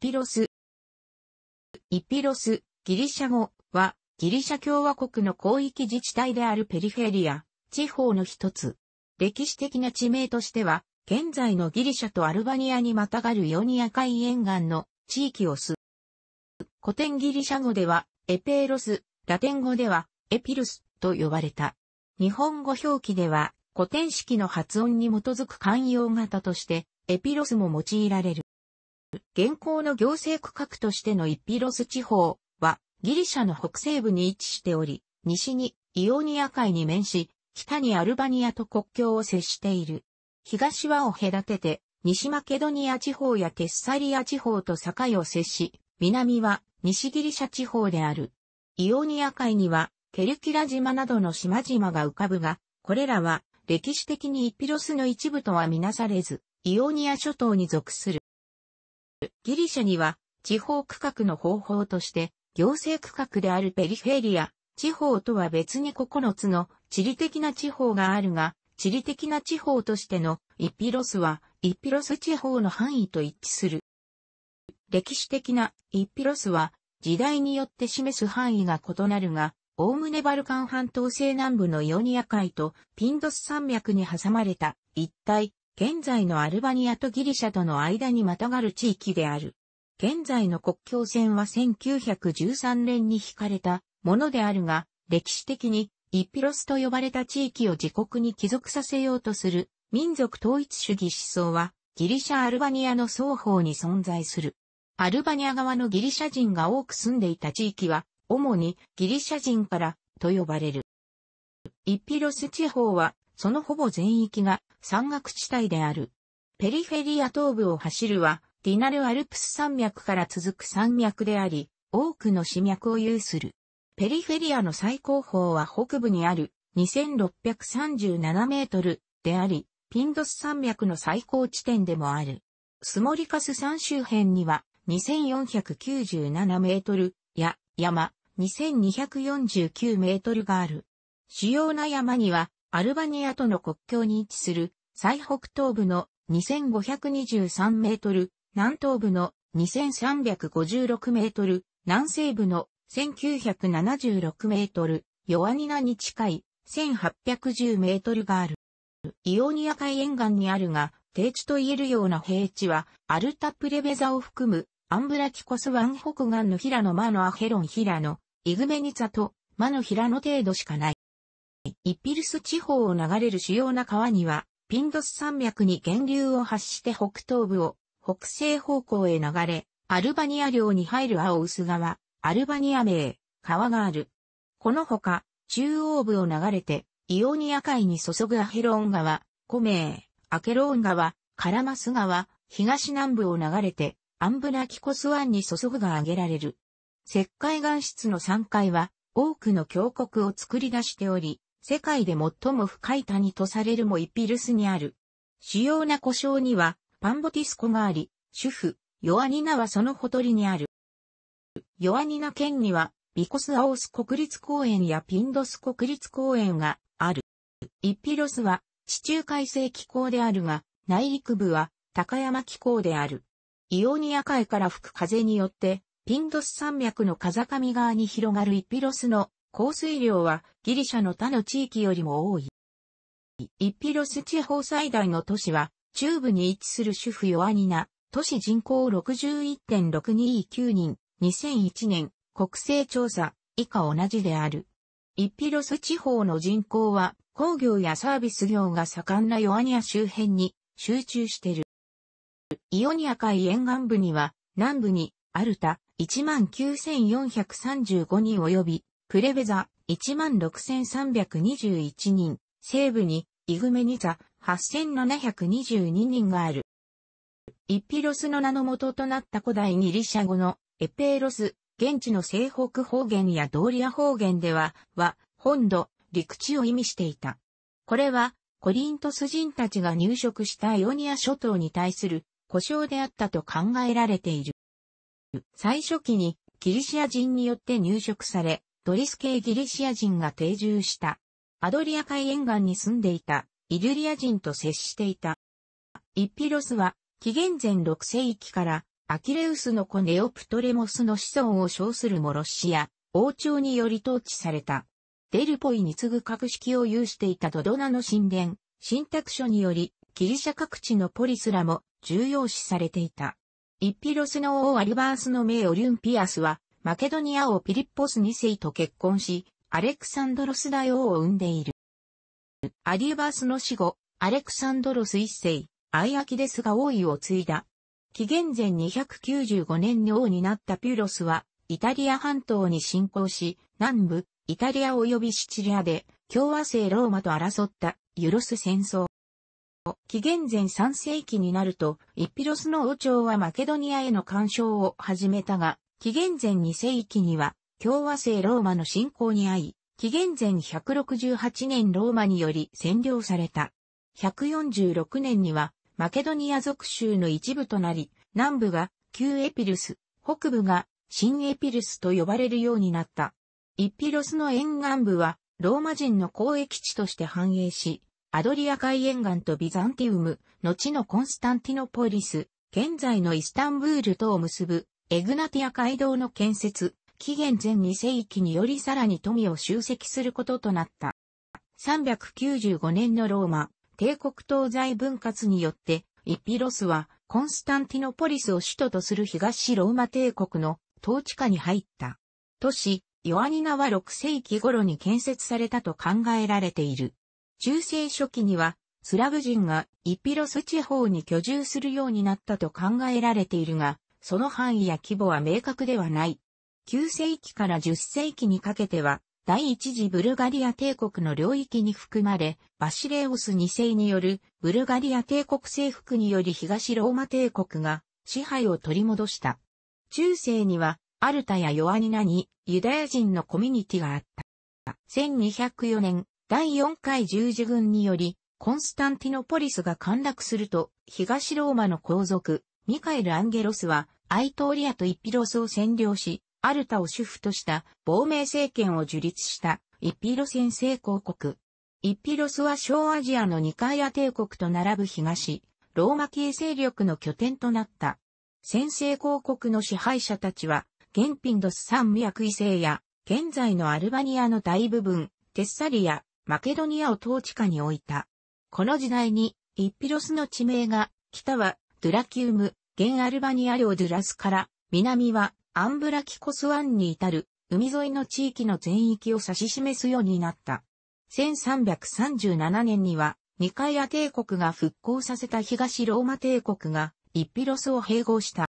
ピロス。イピロス、ギリシャ語は、ギリシャ共和国の広域自治体であるペリフェリア、地方の一つ。歴史的な地名としては、現在のギリシャとアルバニアにまたがるヨニア海沿岸の地域をす。古典ギリシャ語では、エペーロス、ラテン語では、エピルスと呼ばれた。日本語表記では、古典式の発音に基づく慣用型として、エピロスも用いられる。現行の行政区画としてのイピロス地方はギリシャの北西部に位置しており、西にイオニア海に面し、北にアルバニアと国境を接している。東はを隔てて、西マケドニア地方やテッサリア地方と境を接し、南は西ギリシャ地方である。イオニア海にはケルキラ島などの島々が浮かぶが、これらは歴史的にイピロスの一部とはみなされず、イオニア諸島に属する。ギリシャには地方区画の方法として行政区画であるペリフェリア、地方とは別に9つの地理的な地方があるが、地理的な地方としてのイピロスはイピロス地方の範囲と一致する。歴史的なイピロスは時代によって示す範囲が異なるが、おおむねバルカン半島西南部のイオニア海とピンドス山脈に挟まれた一帯現在のアルバニアとギリシャとの間にまたがる地域である。現在の国境線は1913年に引かれたものであるが、歴史的にイピロスと呼ばれた地域を自国に帰属させようとする民族統一主義思想はギリシャ・アルバニアの双方に存在する。アルバニア側のギリシャ人が多く住んでいた地域は主にギリシャ人からと呼ばれる。イピロス地方はそのほぼ全域が山岳地帯である。ペリフェリア東部を走るは、ディナルアルプス山脈から続く山脈であり、多くの市脈を有する。ペリフェリアの最高峰は北部にある2637メートルであり、ピンドス山脈の最高地点でもある。スモリカス山周辺には2497メートルや山2249メートルがある。主要な山にはアルバニアとの国境に位置する最北東部の2523メートル、南東部の2356メートル、南西部の1976メートル、ヨアニナに近い1810メートルがある。イオニア海沿岸にあるが、低地と言えるような平地は、アルタプレベザを含む、アンブラキコス湾北岸のヒラノマのアヘロンヒラノ、イグメニツァと、マのヒラノ程度しかない。イピルス地方を流れる主要な川には、ピンドス山脈に源流を発して北東部を北西方向へ流れ、アルバニア領に入る青薄川、アルバニア名、川がある。このほか、中央部を流れて、イオニア海に注ぐアヘローン川、コメー、アケローン川、カラマス川、東南部を流れて、アンブラキコス湾に注ぐが挙げられる。石灰岩質の山塊は、多くの峡谷を作り出しており、世界で最も深い谷とされるもイピルスにある。主要な故障には、パンボティス湖があり、主婦、ヨアニナはそのほとりにある。ヨアニナ県には、ビコスアオス国立公園やピンドス国立公園がある。イピロスは地中海性気候であるが、内陸部は高山気候である。イオニア海から吹く風によって、ピンドス山脈の風上側に広がるイピロスの降水量はギリシャの他の地域よりも多い。イピロス地方最大の都市は、中部に位置する主婦ヨアニナ、都市人口61.629人、2001年、国勢調査、以下同じである。イピロス地方の人口は、工業やサービス業が盛んなヨアニア周辺に集中してる。イオニア海沿岸部には、南部に、アルタ、19,435人及び、プレベザ、16,321人、西部に、イグメニザ、8,722人がある。イピロスの名の元となった古代ギリシャ語のエペーロス、現地の西北方言やドーリア方言では、は、本土、陸地を意味していた。これは、コリントス人たちが入植したイオニア諸島に対する故障であったと考えられている。最初期にギリシア人によって入植され、ドリス系ギリシア人が定住した。アドリア海沿岸に住んでいた、イリュリア人と接していた。イッピロスは、紀元前6世紀から、アキレウスの子ネオプトレモスの子孫を称するモロシア、王朝により統治された。デルポイに次ぐ格式を有していたドドナの神殿、信託書により、ギリシャ各地のポリスらも重要視されていた。イッピロスの王アリバースの名オリュンピアスは、マケドニア王ピリッポス2世と結婚し、アレクサンドロス大王を生んでいる。アディバースの死後、アレクサンドロス1世、アイアキデスが王位を継いだ。紀元前295年に王になったピュロスは、イタリア半島に侵攻し、南部、イタリア及びシチリアで、共和制ローマと争ったユロス戦争。紀元前3世紀になると、イピロスの王朝はマケドニアへの干渉を始めたが、紀元前2世紀には、共和制ローマの侵攻に遭い、紀元前168年ローマにより占領された。146年には、マケドニア属州の一部となり、南部が旧エピルス、北部が新エピルスと呼ばれるようになった。イピロスの沿岸部は、ローマ人の交易地として繁栄し、アドリア海沿岸とビザンティウム、後のコンスタンティノポリス、現在のイスタンブールとを結ぶエグナティア街道の建設、紀元前2世紀によりさらに富を集積することとなった。395年のローマ、帝国東西分割によって、イピロスはコンスタンティノポリスを首都とする東ローマ帝国の統治下に入った。都市、ヨアニナは6世紀頃に建設されたと考えられている。中世初期には、スラブ人がイピロス地方に居住するようになったと考えられているが、その範囲や規模は明確ではない。9世紀から10世紀にかけては、第一次ブルガリア帝国の領域に含まれ、バシレオス2世によるブルガリア帝国征服により東ローマ帝国が支配を取り戻した。中世にはアルタやヨアニナにユダヤ人のコミュニティがあった。1204年、第4回十字軍により、コンスタンティノポリスが陥落すると、東ローマの皇族、ミカエル・アンゲロスは、アイトーリアとイピロスを占領し、アルタを主婦とした亡命政権を樹立したイピロ先制公国。イピロスは小アジアのニカイア帝国と並ぶ東、ローマ系勢力の拠点となった。先制公国の支配者たちは、ゲンピンドス山脈異星や、現在のアルバニアの大部分、テッサリア、マケドニアを統治下に置いた。この時代に、イッピロスの地名が、北はドラキウム、現アルバニア領ドゥラスから、南はアンブラキコス湾に至る海沿いの地域の全域を指し示すようになった。1337年には、ニカイア帝国が復興させた東ローマ帝国がイピロスを併合した。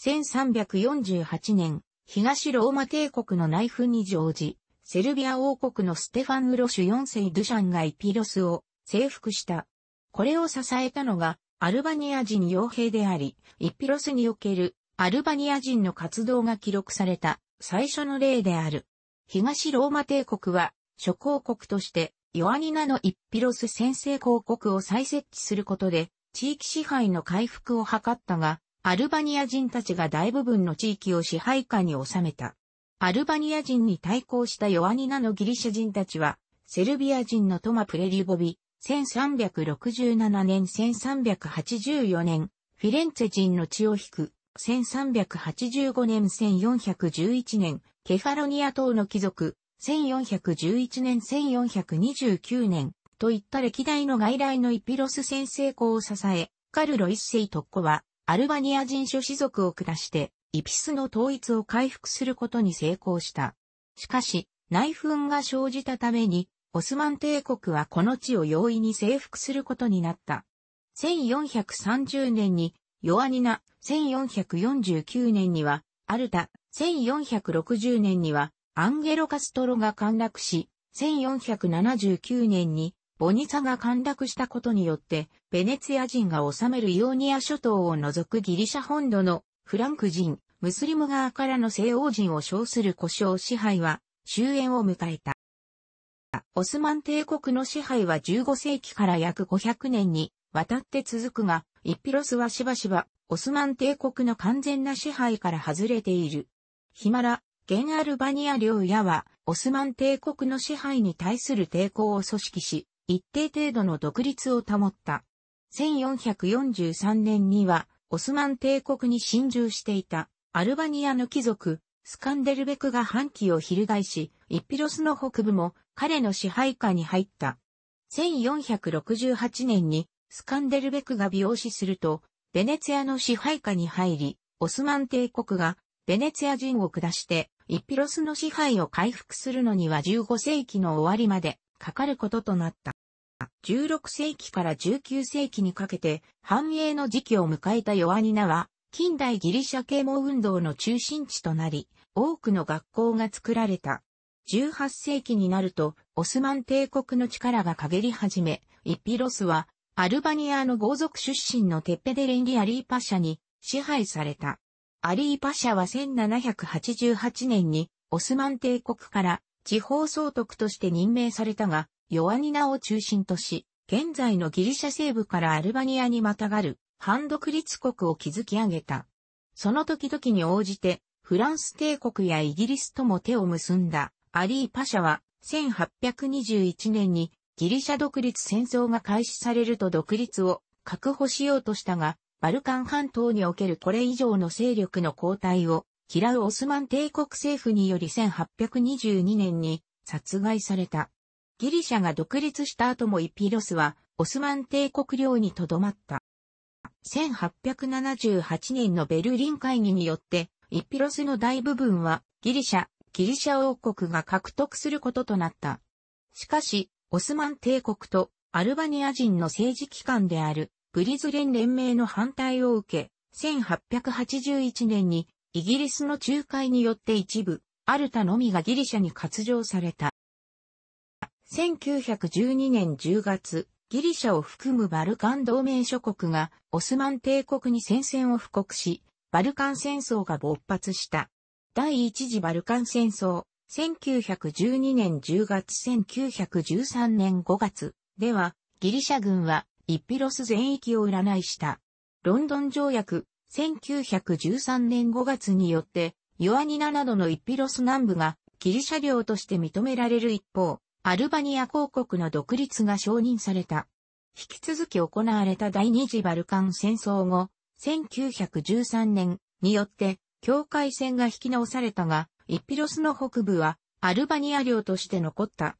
1348年、東ローマ帝国の内紛に乗じ、セルビア王国のステファン・ウロシュ4世ドゥシャンがイピロスを征服した。これを支えたのがアルバニア人傭兵であり、イピロスにおけるアルバニア人の活動が記録された最初の例である。東ローマ帝国は諸公国としてヨアニナのイピロス先制公国を再設置することで地域支配の回復を図ったが、アルバニア人たちが大部分の地域を支配下に収めた。アルバニア人に対抗したヨアニナのギリシャ人たちは、セルビア人のトマ・プレリュボビ、1367年1384年、フィレンツェ人の血を引く、1385年1411年、ケファロニア島の貴族、1411年1429年、といった歴代の外来のイピロス先生校を支え、カルロ一世特攻は、アルバニア人諸子族を下して、イピスの統一を回復することに成功した。しかし、内紛が生じたために、オスマン帝国はこの地を容易に征服することになった。1430年にヨアニナ、1449年にはアルタ、1460年にはアンゲロカストロが陥落し、1479年にボニサが陥落したことによって、ベネツィア人が治めるイオニア諸島を除くギリシャ本土のフランク人、ムスリム側からの西欧人を称する故障支配は終焉を迎えた。オスマン帝国の支配は15世紀から約500年にわたって続くが、イピロスはしばしばオスマン帝国の完全な支配から外れている。ヒマラ、現アルバニア領やは、オスマン帝国の支配に対する抵抗を組織し、一定程度の独立を保った。1443年には、オスマン帝国に侵入していた、アルバニアの貴族、スカンデルベクが反旗を翻し、イピロスの北部も彼の支配下に入った。1468年にスカンデルベクが美容師すると、ベネツィアの支配下に入り、オスマン帝国がベネツィア人を下して、イピロスの支配を回復するのには15世紀の終わりまでかかることとなった。16世紀から19世紀にかけて繁栄の時期を迎えたヨアニナは、近代ギリシャ啓蒙運動の中心地となり、多くの学校が作られた。18世紀になると、オスマン帝国の力が陰り始め、イピロスは、アルバニアの豪族出身のテッペデレンリアリーパシャに支配された。アリーパシャは1788年にオスマン帝国から地方総督として任命されたが、ヨアニナを中心とし、現在のギリシャ西部からアルバニアにまたがる反独立国を築き上げた。その時々に応じて、フランス帝国やイギリスとも手を結んだ。アリー・パシャは、1821年にギリシャ独立戦争が開始されると独立を確保しようとしたが、バルカン半島におけるこれ以上の勢力の交代を嫌うオスマン帝国政府により1822年に殺害された。ギリシャが独立した後もイピロスはオスマン帝国領に留まった。1878年のベルリン会議によってイピロスの大部分はギリシャ、ギリシャ王国が獲得することとなった。しかし、オスマン帝国とアルバニア人の政治機関であるブリズレン連盟の反対を受け、1881年にイギリスの仲介によって一部、アルタのみがギリシャに割譲された。1912年10月、ギリシャを含むバルカン同盟諸国がオスマン帝国に戦線を布告し、バルカン戦争が勃発した。第一次バルカン戦争、1912年10月1913年5月では、ギリシャ軍はイピロス全域を占いした。ロンドン条約、1913年5月によって、ヨアニナなどのイピロス南部がギリシャ領として認められる一方、アルバニア公国の独立が承認された。引き続き行われた第二次バルカン戦争後、1913年によって境界線が引き直されたが、イピロスの北部はアルバニア領として残った。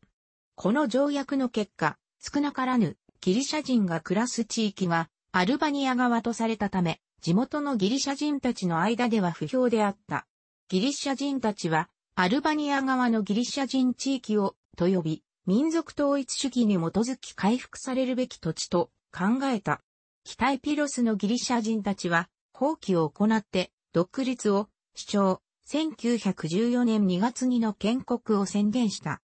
この条約の結果、少なからぬギリシャ人が暮らす地域がアルバニア側とされたため、地元のギリシャ人たちの間では不評であった。ギリシャ人たちは、アルバニア側のギリシャ人地域を、と呼び、民族統一主義に基づき回復されるべき土地と考えた。北イピロスのギリシャ人たちは、放棄を行って、独立を主張、1914年2月にの建国を宣言した。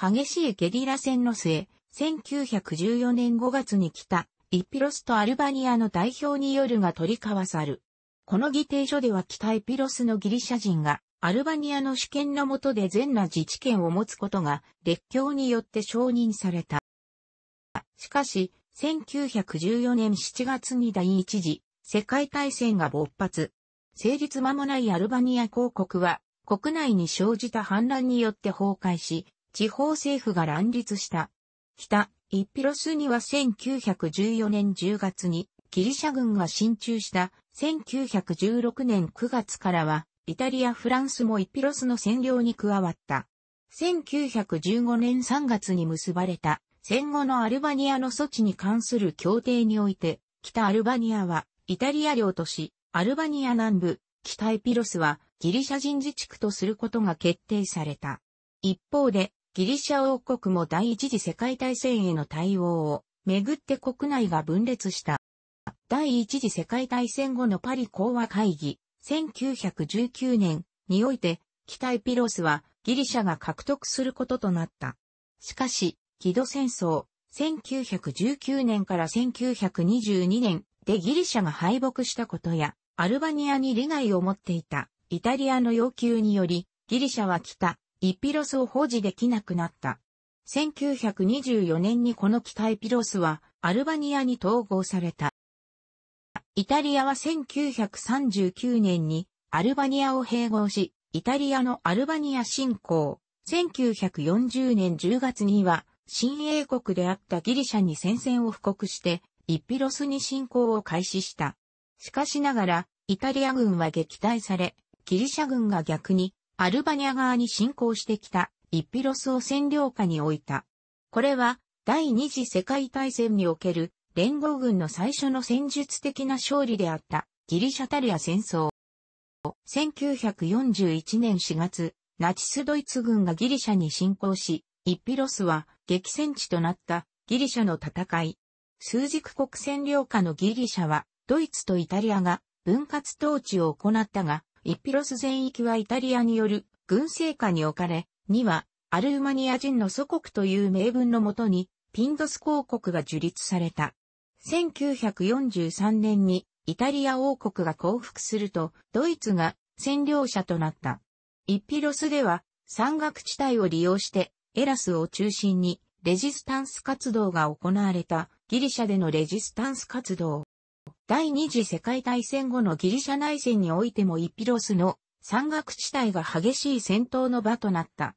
激しいゲリラ戦の末、1914年5月に来た、イピロスとアルバニアの代表によるが取り交わさる。この議定書では北イピロスのギリシャ人が、アルバニアの主権の下で全な自治権を持つことが、列強によって承認された。しかし、1914年7月に第一次世界大戦が勃発。成立間もないアルバニア公国は、国内に生じた反乱によって崩壊し、地方政府が乱立した。北、イッピロスには1914年10月にギリシャ軍が進駐した1916年9月からは、イタリア・フランスもイッピロスの占領に加わった。1915年3月に結ばれた戦後のアルバニアの措置に関する協定において、北アルバニアはイタリア領とし、アルバニア南部、北エピロスはギリシャ人自治区とすることが決定された。一方で、ギリシャ王国も第一次世界大戦への対応をめぐって国内が分裂した。第一次世界大戦後のパリ講和会議、1919年において、北エピロスはギリシャが獲得することとなった。しかし、ギド戦争、1919年から1922年でギリシャが敗北したことや、アルバニアに利害を持っていたイタリアの要求により、ギリシャは北、イピロスを保持できなくなった。1924年にこの北イピロスはアルバニアに統合された。イタリアは1939年にアルバニアを併合し、イタリアのアルバニア侵攻、1940年10月には新英国であったギリシャに戦線を布告して、イピロスに侵攻を開始した。しかしながら、イタリア軍は撃退され、ギリシャ軍が逆にアルバニア側に侵攻してきたイピロスを占領下に置いた。これは第二次世界大戦における連合軍の最初の戦術的な勝利であったギリシャタリア戦争。1941年4月、ナチスドイツ軍がギリシャに侵攻し、イピロスは激戦地となったギリシャの戦い。数軸国占領下のギリシャはドイツとイタリアが分割統治を行ったが、イピロス全域はイタリアによる軍政下に置かれ、2はアルーマニア人の祖国という名分のもとに、ピンドス公国が樹立された。1943年にイタリア王国が降伏すると、ドイツが占領者となった。イピロスでは山岳地帯を利用してエラスを中心にレジスタンス活動が行われたギリシャでのレジスタンス活動。第二次世界大戦後のギリシャ内戦においてもイピロスの山岳地帯が激しい戦闘の場となった。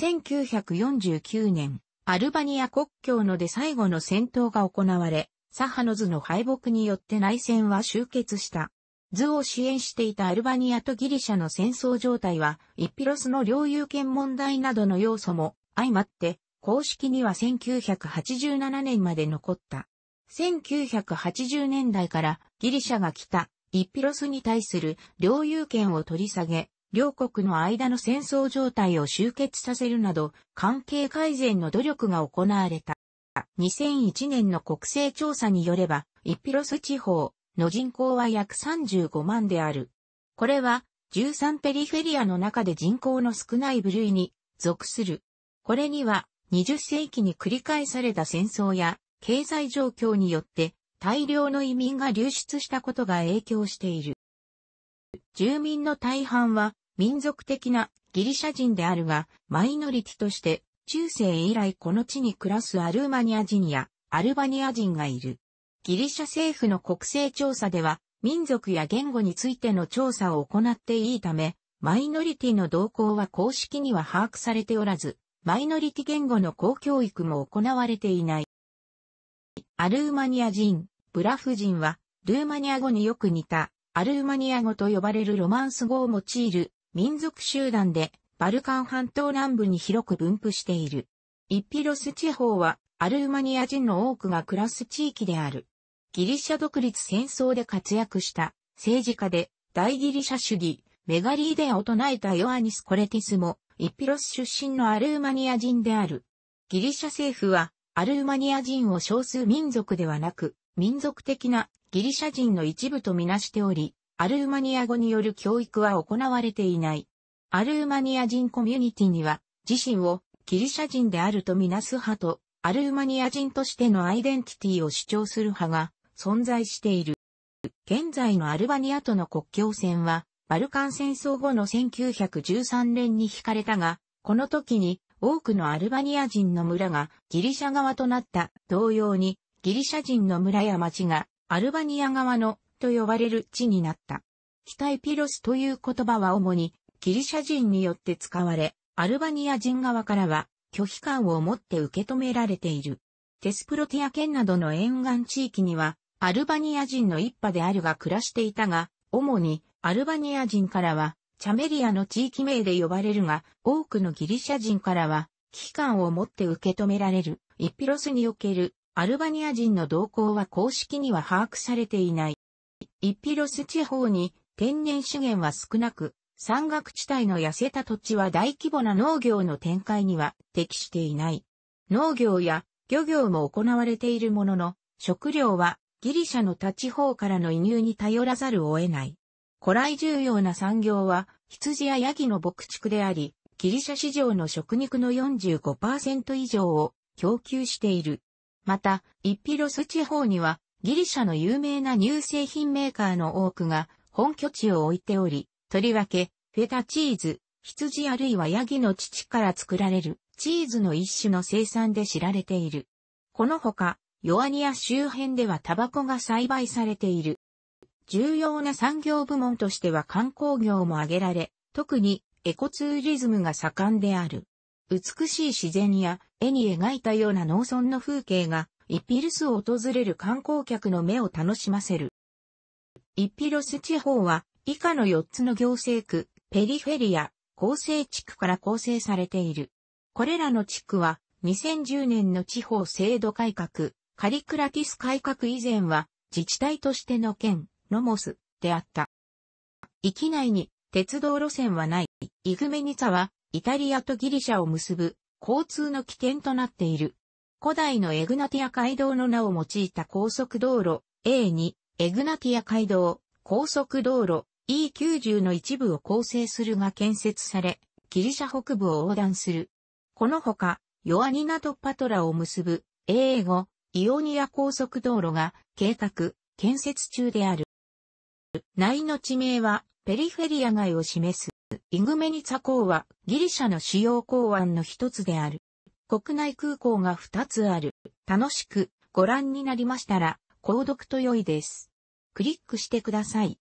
1949年、アルバニア国境ので最後の戦闘が行われ、サハノズの敗北によって内戦は終結した。図を支援していたアルバニアとギリシャの戦争状態は、イピロスの領有権問題などの要素も相まって、公式には1987年まで残った。1980年代からギリシャが来たイピロスに対する領有権を取り下げ、両国の間の戦争状態を終結させるなど、関係改善の努力が行われた。2001年の国勢調査によれば、イピロス地方の人口は約35万である。これは13ペリフェリアの中で人口の少ない部類に属する。これには20世紀に繰り返された戦争や経済状況によって大量の移民が流出したことが影響している。住民の大半は民族的なギリシャ人であるが、マイノリティとして中世以来この地に暮らすアルーマニア人やアルバニア人がいる。ギリシャ政府の国勢調査では民族や言語についての調査を行っていいため、マイノリティの動向は公式には把握されておらず、マイノリティ言語の公教育も行われていない。アルーマニア人、ブラフ人は、ルーマニア語によく似た、アルーマニア語と呼ばれるロマンス語を用いる民族集団で、バルカン半島南部に広く分布している。イッピロス地方は、アルーマニア人の多くが暮らす地域である。ギリシャ独立戦争で活躍した政治家で大ギリシャ主義メガリーデアを唱えたヨアニス・コレティスもイッピロス出身のアルーマニア人である。ギリシャ政府はアルーマニア人を少数民族ではなく、民族的なギリシャ人の一部とみなしており、アルーマニア語による教育は行われていない。アルーマニア人コミュニティには、自身をギリシャ人であるとみなす派と、アルーマニア人としてのアイデンティティを主張する派が存在している。現在のアルバニアとの国境線は、バルカン戦争後の1913年に引かれたが、この時に多くのアルバニア人の村がギリシャ側となった同様にギリシャ人の村や町がアルバニア側のと呼ばれる地になった。北エピロスという言葉は主にギリシャ人によって使われ、アルバニア人側からは拒否感を持って受け止められている。テスプロティア県などの沿岸地域にはアルバニア人の一派であるが暮らしていたが、主にアルバニア人からはチャメリアの地域名で呼ばれるが、多くのギリシャ人からは、危機感を持って受け止められる。イピロスにおけるアルバニア人の動向は公式には把握されていない。イピロス地方に天然資源は少なく、山岳地帯の痩せた土地は大規模な農業の展開には適していない。農業や漁業も行われているものの、食料はギリシャの他地方からの移入に頼らざるを得ない。古来重要な産業は、羊やヤギの牧畜であり、ギリシャ市場の食肉の45%以上を供給している。また、イッピロス地方には、ギリシャの有名な乳製品メーカーの多くが本拠地を置いており、とりわけ、フェタチーズ、羊あるいはヤギの乳から作られるチーズの一種の生産で知られている。このほか、ヨアニア周辺ではタバコが栽培されている。重要な産業部門としては観光業も挙げられ、特にエコツーリズムが盛んである。美しい自然や絵に描いたような農村の風景がイピルスを訪れる観光客の目を楽しませる。イピロス地方は以下の4つの行政区、ペリフェリア、構成地区から構成されている。これらの地区は2010年の地方制度改革、カリクラティス改革以前は自治体としての県、ロモスであった。域内に鉄道路線はない。イグメニツァはイタリアとギリシャを結ぶ交通の起点となっている。古代のエグナティア街道の名を用いた高速道路 A2、エグナティア街道、高速道路 E90 の一部を構成するが建設され、ギリシャ北部を横断する。このほか、ヨアニナとパトラを結ぶ A5、イオニア高速道路が計画、建設中である。内の地名は、ペリフェリア街を示す。イグメニツァ港は、ギリシャの主要港湾の一つである。国内空港が二つある。楽しくご覧になりましたら、購読と良いです。クリックしてください。